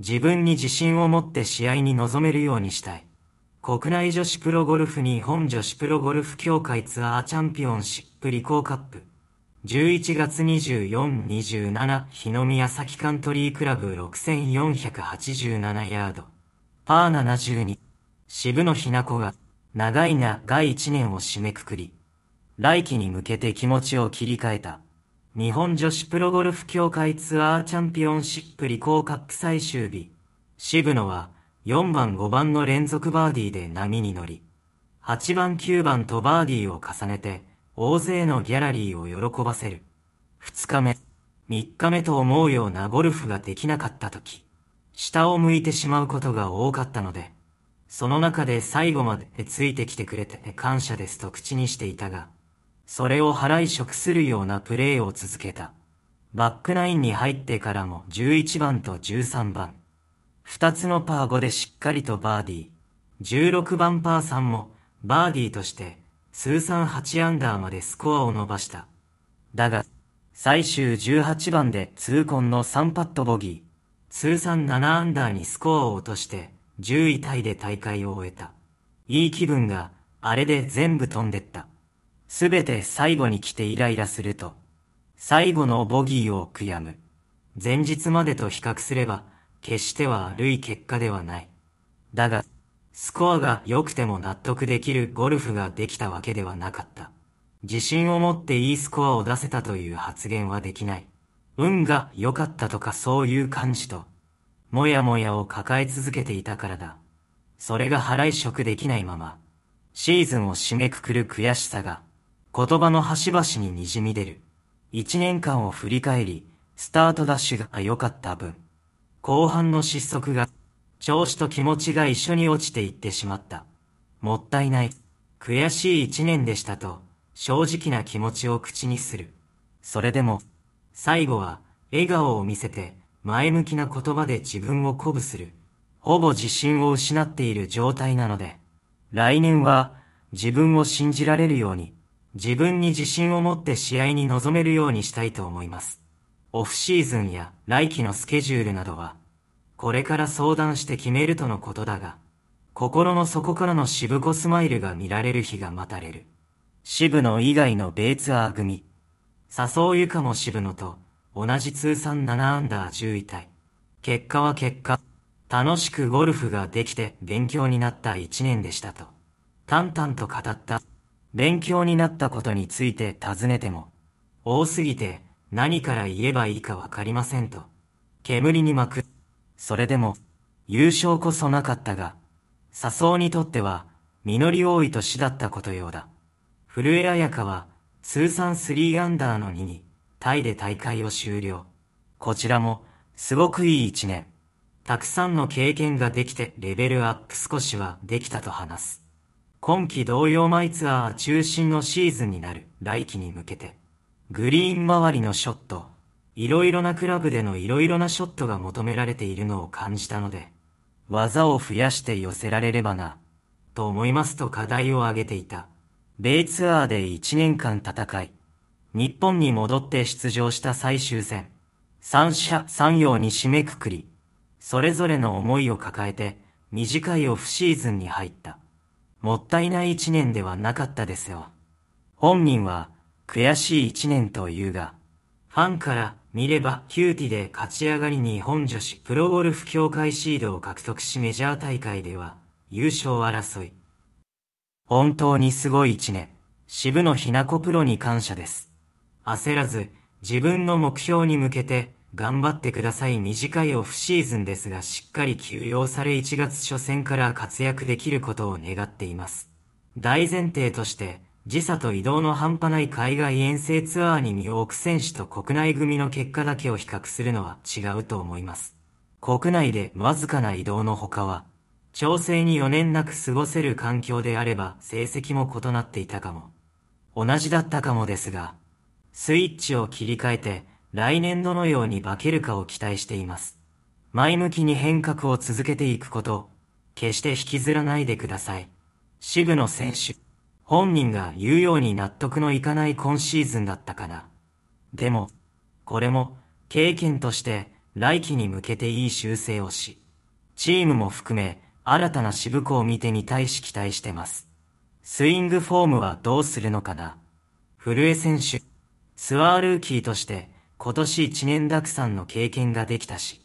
自分に自信を持って試合に臨めるようにしたい。国内女子プロゴルフ日本女子プロゴルフ協会ツアーチャンピオンシップリコーカップ。11月24-27日の宮崎カントリークラブ6487ヤード。パー72。渋野日向子が、長い長い1年を締めくくり、来季に向けて気持ちを切り替えた。日本女子プロゴルフ協会ツアーチャンピオンシップリコーカップ最終日、渋野は4番5番の連続バーディーで波に乗り、8番9番とバーディーを重ねて、大勢のギャラリーを喜ばせる。2日目、3日目と思うようなゴルフができなかった時、下を向いてしまうことが多かったので、その中で最後までついてきてくれて感謝ですと口にしていたが、それを払い食するようなプレーを続けた。バックナインに入ってからも11番と13番。2つのパー5でしっかりとバーディー。16番パー3もバーディーとして通算8アンダーまでスコアを伸ばした。だが、最終18番で痛恨の3パットボギー。通算7アンダーにスコアを落として10位タイで大会を終えた。いい気分があれで全部飛んでった。すべて最後に来てイライラすると、最後のボギーを悔やむ。前日までと比較すれば、決しては悪い結果ではない。だが、スコアが良くても納得できるゴルフができたわけではなかった。自信を持っていいスコアを出せたという発言はできない。運が良かったとかそういう感じと、もやもやを抱え続けていたからだ。それが払い食できないまま、シーズンを締めくくる悔しさが、言葉の端々に滲み出る。一年間を振り返り、スタートダッシュが良かった分、後半の失速が、調子と気持ちが一緒に落ちていってしまった。もったいない。悔しい一年でしたと、正直な気持ちを口にする。それでも、最後は、笑顔を見せて、前向きな言葉で自分を鼓舞する。ほぼ自信を失っている状態なので、来年は、自分を信じられるように、自分に自信を持って試合に臨めるようにしたいと思います。オフシーズンや来季のスケジュールなどは、これから相談して決めるとのことだが、心の底からの渋子スマイルが見られる日が待たれる。渋野以外のベイツアー組、笹生ゆかも渋野と同じ通算7アンダー10位体。結果は結果、楽しくゴルフができて勉強になった1年でしたと、淡々と語った。勉強になったことについて尋ねても、多すぎて何から言えばいいかわかりませんと、煙に巻く。それでも、優勝こそなかったが、笹生にとっては、実り多い年だったことようだ。古江彩香は、通算3アンダーの2に、タイで大会を終了。こちらも、すごくいい一年。たくさんの経験ができてレベルアップ少しはできたと話す。今季同様マイツアー中心のシーズンになる来季に向けて、グリーン周りのショット、いろいろなクラブでのいろいろなショットが求められているのを感じたので、技を増やして寄せられればな、と思いますと課題を挙げていた。米ツアーで1年間戦い、日本に戻って出場した最終戦。三者三様に締めくくり、それぞれの思いを抱えて、短いオフシーズンに入った。もったいない一年ではなかったですよ。本人は悔しい一年というが、ファンから見ればキューティで勝ち上がり日本女子プロゴルフ協会シードを獲得しメジャー大会では優勝争い。本当にすごい一年。渋野ひな子プロに感謝です。焦らず自分の目標に向けて頑張ってください短いオフシーズンですがしっかり休養され1月初戦から活躍できることを願っています。大前提として、時差と移動の半端ない海外遠征ツアーに2億選手と国内組の結果だけを比較するのは違うと思います。国内でわずかな移動の他は、調整に4年なく過ごせる環境であれば成績も異なっていたかも。同じだったかもですが、スイッチを切り替えて、来年どのように化けるかを期待しています。前向きに変革を続けていくこと、決して引きずらないでください。渋野選手、本人が言うように納得のいかない今シーズンだったかな。でも、これも経験として来季に向けていい修正をし、チームも含め新たな渋子を見てみたいし期待してます。スイングフォームはどうするのかな。古江選手、スワールーキーとして今年1年落んの経験ができたし、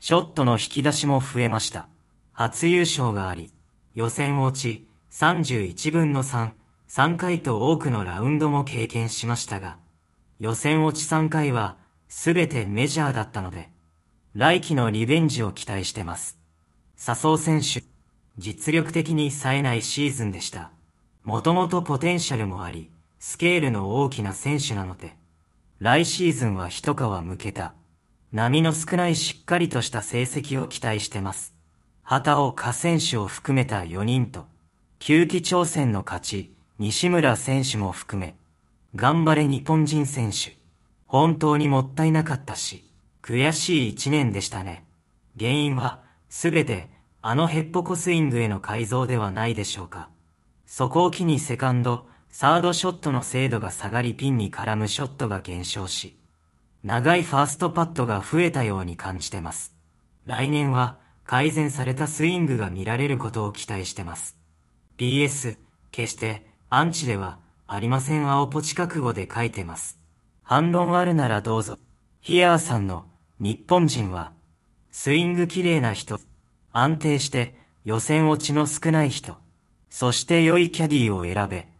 ショットの引き出しも増えました。初優勝があり、予選落ち、31分の3、3回と多くのラウンドも経験しましたが、予選落ち3回は、全てメジャーだったので、来季のリベンジを期待してます。笹生選手、実力的に冴えないシーズンでした。もともとポテンシャルもあり、スケールの大きな選手なので、来シーズンは一皮向けた、波の少ないしっかりとした成績を期待してます。旗を下選手を含めた4人と、球技挑戦の勝ち、西村選手も含め、頑張れ日本人選手。本当にもったいなかったし、悔しい1年でしたね。原因は、すべて、あのヘッポコスイングへの改造ではないでしょうか。そこを機にセカンド、サードショットの精度が下がりピンに絡むショットが減少し、長いファーストパットが増えたように感じてます。来年は改善されたスイングが見られることを期待してます。BS、決してアンチではありません青ポチ覚悟で書いてます。反論あるならどうぞ。ヒアーさんの日本人はスイング綺麗な人、安定して予選落ちの少ない人、そして良いキャディを選べ。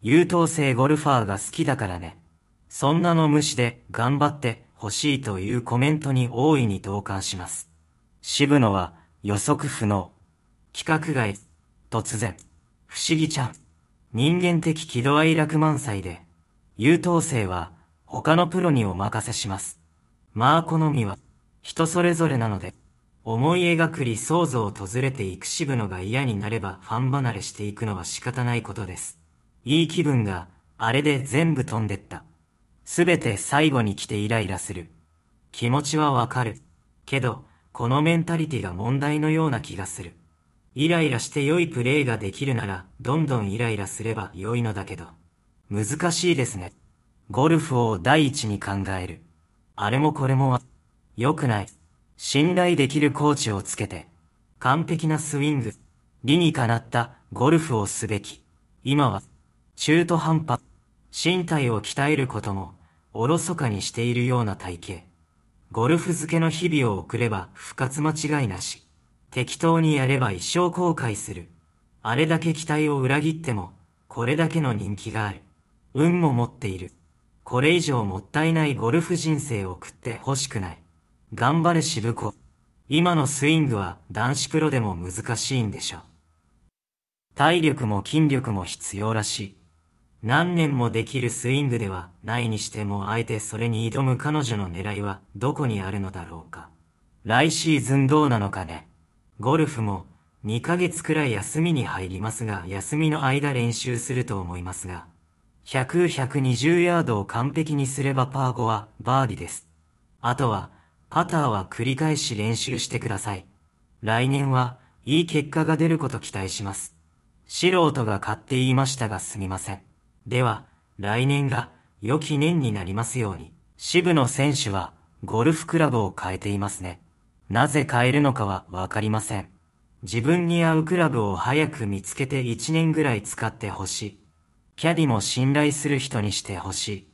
優等生ゴルファーが好きだからね。そんなの無視で頑張ってほしいというコメントに大いに同感します。渋野は予測不能。規格外。突然。不思議ちゃん。人間的喜怒哀楽満載で、優等生は他のプロにお任せします。まあ好みは人それぞれなので、思い描く理想像を訪れていく渋野が嫌になればファン離れしていくのは仕方ないことです。いい気分が、あれで全部飛んでった。すべて最後に来てイライラする。気持ちはわかる。けど、このメンタリティが問題のような気がする。イライラして良いプレイができるなら、どんどんイライラすれば良いのだけど。難しいですね。ゴルフを第一に考える。あれもこれも、良くない。信頼できるコーチをつけて、完璧なスイング、理にかなったゴルフをすべき。今は、中途半端、身体を鍛えることも、おろそかにしているような体型。ゴルフ漬けの日々を送れば不活間違いなし。適当にやれば一生後悔する。あれだけ期待を裏切っても、これだけの人気がある。運も持っている。これ以上もったいないゴルフ人生を送って欲しくない。頑張れ渋子。今のスイングは男子プロでも難しいんでしょう。体力も筋力も必要らしい。何年もできるスイングではないにしてもあえてそれに挑む彼女の狙いはどこにあるのだろうか。来シーズンどうなのかね。ゴルフも2ヶ月くらい休みに入りますが休みの間練習すると思いますが。100、120ヤードを完璧にすればパー5はバーディです。あとは、パターは繰り返し練習してください。来年はいい結果が出ること期待します。素人が買って言いましたがすみません。では、来年が良き年になりますように。渋野選手はゴルフクラブを変えていますね。なぜ変えるのかはわかりません。自分に合うクラブを早く見つけて1年ぐらい使ってほしい。キャディも信頼する人にしてほしい。